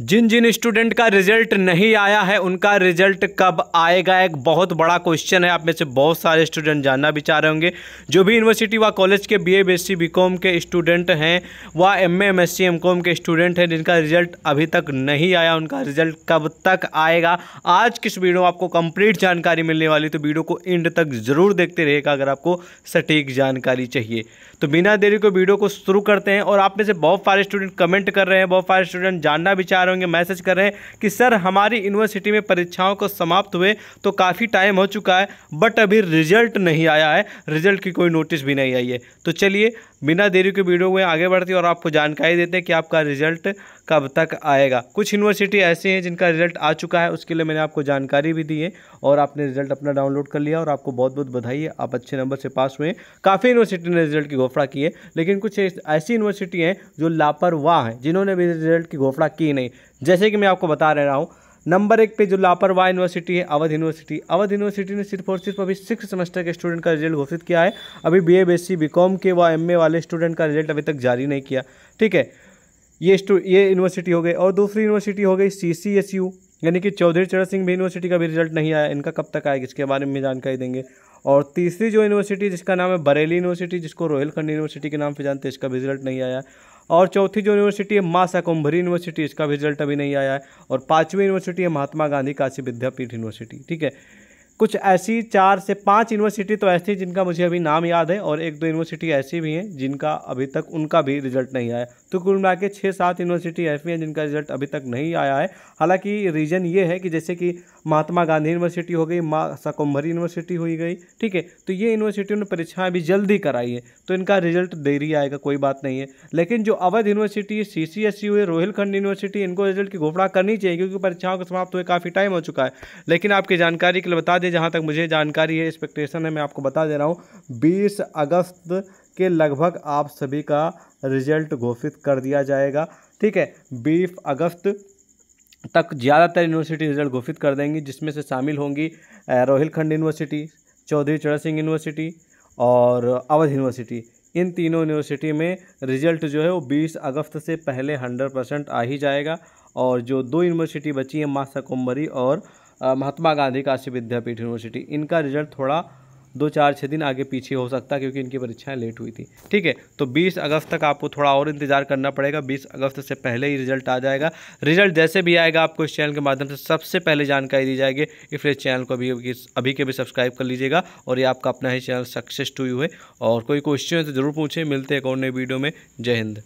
जिन जिन student का result नहीं आया है उनका रिजल्ट कब आएगा एक बहुत बड़ा क्वेश्चन है आप में से बहुत सारे स्टूडेंट जानना भी चाह रहे होंगे जो भी यूनिवर्सिटी व कॉलेज के बीए बीएससी बीकॉम के स्टूडेंट हैं व एमए एमएससी एमकॉम के स्टूडेंट हैं जिनका रिजल्ट अभी तक नहीं आया उनका रिजल्ट कब तक आएगा आज किस वीडियो में आपको कंप्लीट जानकारी मिलने वाली तो वीडियो को एंड तक ज़रूर देखते रहेगा अगर आपको सटीक जानकारी चाहिए तो बिना देरी को वीडियो को शुरू करते हैं और आप में से बहुत सारे स्टूडेंट कमेंट कर रहे हैं बहुत सारे स्टूडेंट जानना भी चाह रहे होंगे मैसेज कर रहे हैं कि सर हमारी यूनिवर्सिटी में परीक्षाओं को समाप्त हुए तो काफ़ी टाइम हो चुका है बट अभी रिजल्ट नहीं आया है रिजल्ट की कोई नोटिस भी नहीं आई है तो चलिए बिना देरी के वीडियो में आगे बढ़ते हैं और आपको जानकारी देते हैं कि आपका रिजल्ट कब तक आएगा कुछ यूनिवर्सिटी ऐसी हैं जिनका रिजल्ट आ चुका है उसके लिए मैंने आपको जानकारी भी दी है और आपने रिजल्ट अपना डाउनलोड कर लिया और आपको बहुत बहुत बधाई है आप अच्छे नंबर से पास हुए काफ़ी यूनिवर्सिटी ने रिजल्ट की घोफड़ा की है लेकिन कुछ ऐसी यूनिवर्सिटी हैं जो लापरवाह हैं जिन्होंने भी रिजल्ट की घोफड़ा की नहीं जैसे कि मैं आपको बता रहा हूँ नंबर एक पे जो लापरवाह यूनिवर्सिटी है अवध यूनिवर्सिटी अवध यूनिवर्सिटी ने सिर्फ और सिर्फ अभी सिक्स सेमेस्टर के स्टूडेंट का रिजल्ट घोषित किया है अभी B A B S C B com के व एम ए वाले स्टूडेंट का रिजल्ट अभी तक जारी नहीं किया ठीक है ये ये यूनिवर्सिटी हो गई और दूसरी यूनिवर्सिटी हो गई सी सी एस यू यानी कि चौधरी चरण सिंह भी यूनिवर्सिटी का भी रिजल्ट नहीं आया इनका कब तक आएगा इसके बारे में जानकारी देंगे और तीसरी जो यूनिवर्सिटी जिसका नाम है बरेली यूनिवर्सिटी जिसको रोहिलखंड यूनिवर्सिटी के नाम से जानते हैं इसका भी रिजल्ट नहीं आया और चौथी जो यूनिवर्सिटी है मासा कुंभरी यूनिवर्सिटी इसका रिजल्ट अभी नहीं आया है और पाँचवीं यूनिवर्सिटी है महात्मा गांधी काशी विद्यापीठ यूनिवर्सिटी ठीक है कुछ ऐसी चार से पांच यूनिवर्सिटी तो ऐसी जिनका मुझे अभी नाम याद है और एक दो यूनिवर्सिटी ऐसी भी हैं जिनका अभी तक उनका भी रिजल्ट नहीं आया तो कुल मिला के छः सात यूनिवर्सिटी ऐसी हैं जिनका रिजल्ट अभी तक नहीं आया है हालांकि रीज़न ये है कि जैसे कि महात्मा गांधी यूनिवर्सिटी हो गई माँ शाकुम्भरी यूनिवर्सिटी हुई गई ठीक है तो ये यूनिवर्सिटियों ने परीक्षाएँ अभी जल्दी कराई है तो इनका रिजल्ट देरी आएगा कोई बात नहीं है लेकिन जो Awadh university C C S हुई रोहिलखंड यूनिवर्सिटी इनको रिजल्ट की घोषणा करनी चाहिए क्योंकि परीक्षाओं का समाप्त हुए काफ़ी टाइम हो चुका है लेकिन आपकी जानकारी के लिए बता मुताबिक जहाँ तक मुझे जानकारी है एक्सपेक्टेशन है मैं आपको बता दे रहा हूँ बीस अगस्त के लगभग आप सभी का रिजल्ट घोषित कर दिया जाएगा ठीक है बीस अगस्त तक ज़्यादातर यूनिवर्सिटी रिजल्ट घोषित कर देंगी जिसमें से शामिल होंगी रोहिलखंड यूनिवर्सिटी चौधरी चरण सिंह यूनिवर्सिटी और अवध यूनिवर्सिटी इन तीनों यूनिवर्सिटी में रिजल्ट जो है वो 20 अगस्त से पहले 100 परसेंट आ ही जाएगा और जो दो यूनिवर्सिटी बची हैं मासा सकम्बरी और महात्मा गांधी काशी विद्यापीठ यूनिवर्सिटी इनका रिजल्ट थोड़ा दो चार छः दिन आगे पीछे हो सकता है क्योंकि इनकी परीक्षाएं लेट हुई थी ठीक है तो 20 अगस्त तक आपको थोड़ा और इंतजार करना पड़ेगा 20 अगस्त से पहले ही रिजल्ट आ जाएगा रिजल्ट जैसे भी आएगा आपको इस चैनल के माध्यम से सबसे पहले जानकारी दी जाएगी इसलिए चैनल को अभी अभी के भी सब्सक्राइब कर लीजिएगा और ये आपका अपना ही चैनल सक्सेस टू यू है और कोई क्वेश्चन है तो जरूर पूछें मिलते हैं एक और नए वीडियो में जय हिंद